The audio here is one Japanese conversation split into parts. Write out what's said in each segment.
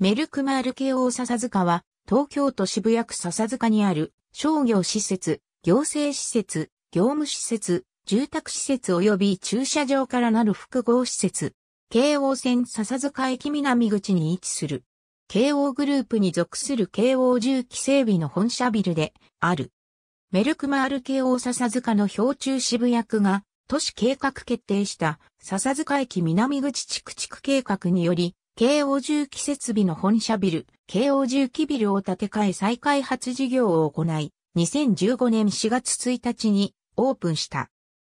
メルクマール慶応笹塚は、東京都渋谷区笹塚にある商業施設、行政施設、業務施設、住宅施設及び駐車場からなる複合施設、京王線笹塚駅南口に位置する。京王グループに属する京王重機整備の本社ビルである。メルクマール京王笹塚の標中渋谷区が都市計画決定した笹塚駅南口地区地区計画により京王重機設備の本社ビル、京王重機ビルを建て替え再開発事業を行い、2015年4月1日にオープンした。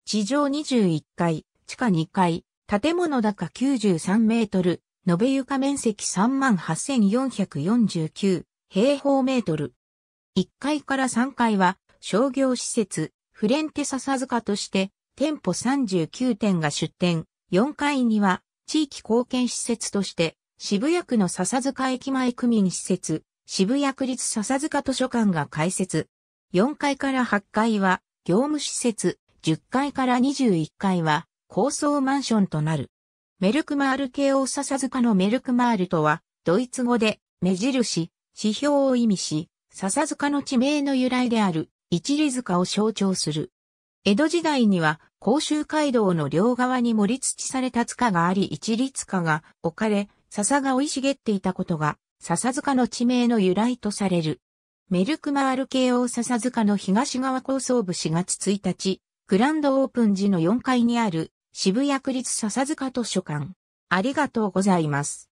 地上21階、地下2階、建物高93メートル、延べ床面積38,449平方メートル。1階から3階は商業施設、フレンテ笹塚として店舗39店が出店。4階には地域貢献施設として、渋谷区の笹塚駅前区民施設、渋谷区立笹塚図書館が開設。4階から8階は業務施設、10階から21階は高層マンションとなる。メルクマール系を笹塚のメルクマールとは、ドイツ語で目印、指標を意味し、笹塚の地名の由来である、一里塚を象徴する。江戸時代には甲州街道の両側に盛り土された塚があり一律塚が置かれ、笹が生い茂っていたことが、笹塚の地名の由来とされる。メルクマール系を笹塚の東側構想部4月1日、グランドオープン時の4階にある渋谷区立笹塚図書館。ありがとうございます。